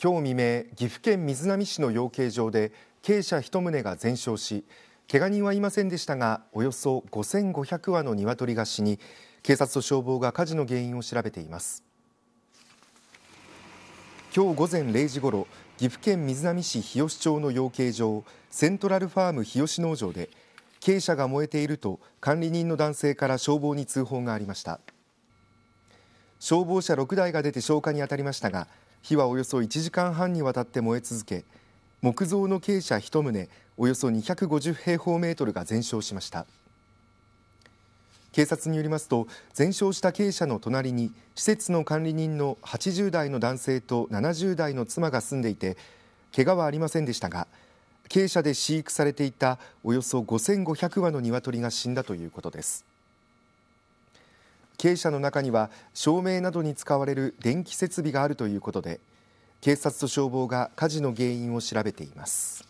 今日未明岐阜県瑞浪市の養鶏場で鶏舎一棟が全焼しけが人はいませんでしたがおよそ5500羽の鶏が死に警察と消防が火事の原因を調べています。今日午前0時ごろ岐阜県瑞浪市日吉町の養鶏場セントラルファーム日吉農場で鶏舎が燃えていると管理人の男性から消防に通報がありました。消防車6台が出て消火に当たりましたが火はおよそ1時間半にわたって燃え続け木造の鶏舎1棟およそ250平方メートルが全焼しました警察によりますと全焼した鶏舎の隣に施設の管理人の80代の男性と70代の妻が住んでいて怪我はありませんでしたが鶏舎で飼育されていたおよそ5500羽の鶏が死んだということです。鶏舎の中には照明などに使われる電気設備があるということで警察と消防が火事の原因を調べています。